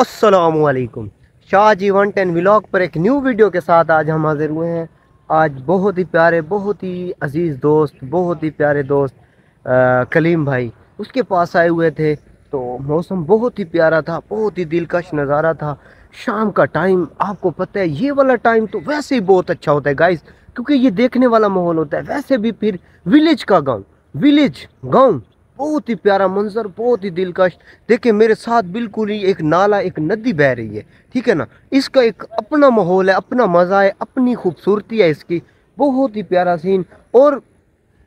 असलकुम Shah ji one ten vlog पर एक न्यू वीडियो के साथ आज हम हाज़िर हुए हैं आज बहुत ही प्यारे बहुत ही अजीज़ दोस्त बहुत ही प्यारे दोस्त आ, कलीम भाई उसके पास आए हुए थे तो मौसम बहुत ही प्यारा था बहुत ही दिलकश नज़ारा था शाम का टाइम आपको पता है ये वाला टाइम तो वैसे ही बहुत अच्छा होता है गाइस क्योंकि ये देखने वाला माहौल होता है वैसे भी फिर विलेज का गाँव विलेज गाँव बहुत ही प्यारा मंजर बहुत ही दिलकश देखिए मेरे साथ बिल्कुल ही एक नाला एक नदी बह रही है ठीक है ना इसका एक अपना माहौल है अपना मज़ा है अपनी खूबसूरती है इसकी बहुत ही प्यारा सीन और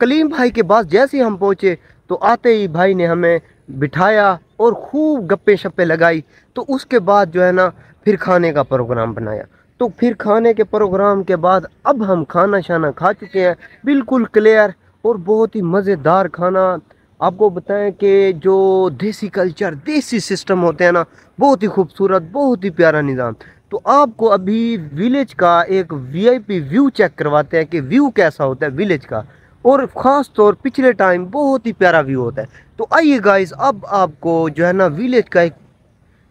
कलीम भाई के पास जैसे ही हम पहुँचे तो आते ही भाई ने हमें बिठाया और खूब गप्पे शप्पे लगाई तो उसके बाद जो है ना फिर खाने का प्रोग्राम बनाया तो फिर खाने के प्रोग्राम के बाद अब हम खाना शाना खा चुके हैं बिल्कुल क्लियर और बहुत ही मज़ेदार खाना आपको बताएं कि जो देसी कल्चर देसी सिस्टम होते हैं ना बहुत ही खूबसूरत बहुत ही प्यारा निज़ाम तो आपको अभी विलेज का एक वीआईपी व्यू चेक करवाते हैं कि व्यू कैसा होता है विलेज का और ख़ास तौर पिछले टाइम बहुत ही प्यारा व्यू होता है तो आइए गाइस अब आपको जो है ना विलेज का एक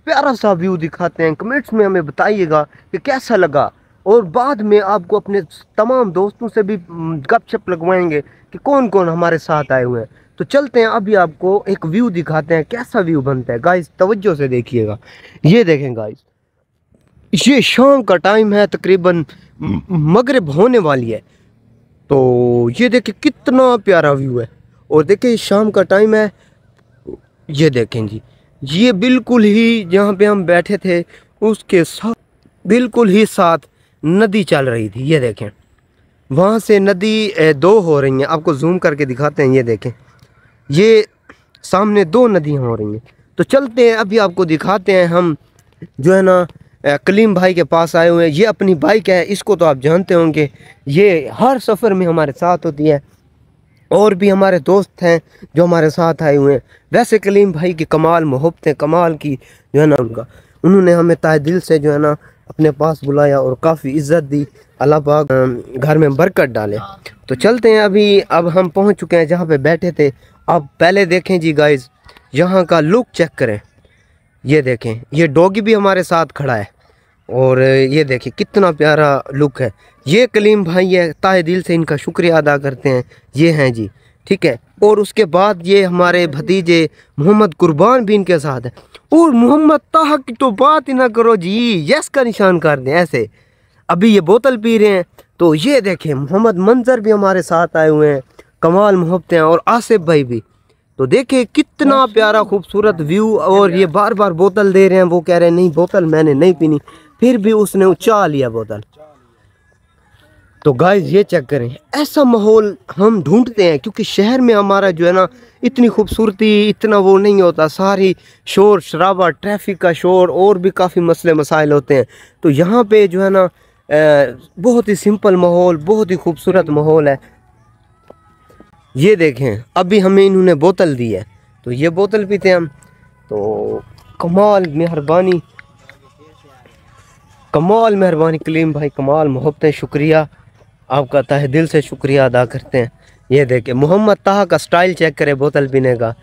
प्यारा सा व्यू दिखाते हैं कमेंट्स में हमें बताइएगा कि कैसा लगा और बाद में आपको अपने तमाम दोस्तों से भी हम्म, गपशप लगवाएंगे कि कौन कौन हमारे साथ आए हुए हैं तो चलते हैं अभी आपको एक व्यू दिखाते हैं कैसा व्यू बनता है गाइस तवज्जो से देखिएगा ये देखें गाइस ये शाम का टाइम है तकरीबन मगरब होने वाली है तो ये देखिए कितना प्यारा व्यू है और देखिए शाम का टाइम है ये देखें जी ये बिल्कुल ही जहाँ पे हम बैठे थे उसके साथ बिल्कुल ही साथ नदी चल रही थी ये देखें वहाँ से नदी दो हो रही हैं आपको जूम करके दिखाते हैं ये देखें ये सामने दो नदियाँ हो रही हैं तो चलते हैं अभी आपको दिखाते हैं हम जो है ना कलीम भाई के पास आए हुए हैं ये अपनी बाइक है इसको तो आप जानते होंगे ये हर सफ़र में हमारे साथ होती है और भी हमारे दोस्त हैं जो हमारे साथ आए हुए हैं वैसे कलीम भाई की कमाल मोहब्बतें कमाल की जो है ना उनका उन्होंने हमें ताय दिल से जो है ना अपने पास बुलाया और काफ़ी इज्जत दी अल्लाह पाक घर में बरकत डाले हाँ। तो चलते हैं अभी अब हम पहुंच चुके हैं जहां पे बैठे थे आप पहले देखें जी गाइस यहां का लुक चेक करें ये देखें ये डॉगी भी हमारे साथ खड़ा है और ये देखिए कितना प्यारा लुक है ये कलीम भाई है ताहे दिल से इनका शुक्रिया अदा करते हैं ये हैं जी ठीक है और उसके बाद ये हमारे भतीजे मोहम्मद कुर्बान भी इनके साथ है और मोहम्मद ताह की तो बात ही ना करो जी यस का निशान कर दें ऐसे अभी ये बोतल पी रहे हैं तो ये देखें मोहम्मद मंजर भी हमारे साथ आए हुए हैं कमाल मोहब्बत हैं और आसिफ भाई भी तो देखें कितना प्यारा खूबसूरत व्यू और ये बार बार बोतल दे रहे हैं वो कह रहे हैं नहीं बोतल मैंने नहीं पीनी फिर भी उसने उचा लिया बोतल तो गाइस ये चेक करें ऐसा माहौल हम ढूंढते हैं क्योंकि शहर में हमारा जो है ना इतनी खूबसूरती इतना वो नहीं होता सारी शोर शराबा ट्रैफिक का शोर और भी काफ़ी मसले मसाइल होते हैं तो यहाँ पे जो है ना बहुत ही सिंपल माहौल बहुत ही खूबसूरत माहौल है ये देखें अभी हमें इन्होंने बोतल दी है तो ये बोतल पीते हम तो कमाल मेहरबानी कमाल मेहरबानी कलीम भाई कमाल मोहब्बत शुक्रिया आपका तह दिल से शुक्रिया अदा करते हैं ये देखें मोहम्मद तहा का स्टाइल चेक करें बोतल पीने का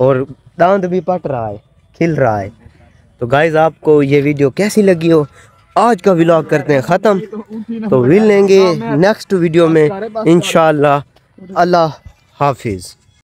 और दांत भी पट रहा है खिल रहा है तो गाइज आपको ये वीडियो कैसी लगी हो आज का व्लॉग करते हैं ख़त्म तो मिल लेंगे नेक्स्ट वीडियो में इन अल्लाह हाफिज़